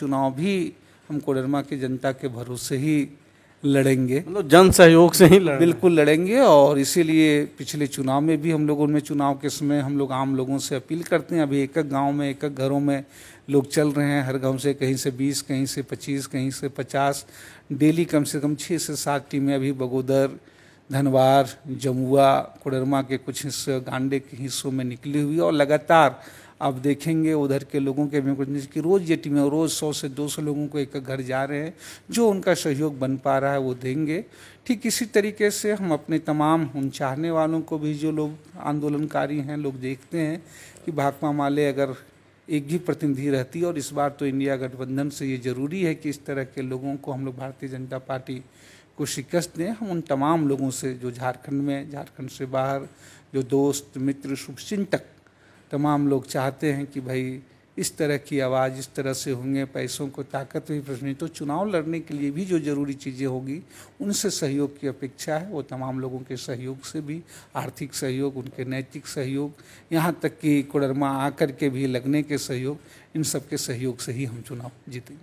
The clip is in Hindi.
चुनाव भी हम कोडरमा की जनता के भरोसे ही लड़ेंगे मतलब जन सहयोग से ही लड़ेंगे बिल्कुल लड़ेंगे और इसीलिए पिछले चुनाव में भी हम लोग उनमें चुनाव के समय हम लोग आम लोगों से अपील करते हैं अभी एक एक गांव में एक एक घरों में लोग चल रहे हैं हर गांव से कहीं से 20 कहीं से 25 कहीं से 50 डेली कम से कम छः से सात टीमें अभी बगोदर धनवार जमुआ कोडरमा के कुछ हिस्से गांडे के हिस्सों में निकली हुई और लगातार आप देखेंगे उधर के लोगों के भी की रोज़ ये टीमें रोज़ सौ से दो सौ लोगों को एक घर जा रहे हैं जो उनका सहयोग बन पा रहा है वो देंगे ठीक इसी तरीके से हम अपने तमाम उन चाहने वालों को भी जो लोग आंदोलनकारी हैं लोग देखते हैं कि भाकपा माले अगर एक भी प्रतिनिधि रहती है और इस बार तो इंडिया गठबंधन से ये ज़रूरी है कि इस तरह के लोगों को हम लोग भारतीय जनता पार्टी को शिकस्त दें हम उन तमाम लोगों से जो झारखंड में झारखंड से बाहर जो दोस्त मित्र शुभचिंतक तमाम लोग चाहते हैं कि भाई इस तरह की आवाज़ इस तरह से होंगे पैसों को ताकत भी प्रश्न तो चुनाव लड़ने के लिए भी जो जरूरी चीज़ें होगी उनसे सहयोग की अपेक्षा है वो तमाम लोगों के सहयोग से भी आर्थिक सहयोग उनके नैतिक सहयोग यहाँ तक कि कोडरमा आकर के भी लगने के सहयोग इन सब के सहयोग से ही हम चुनाव जीतेंगे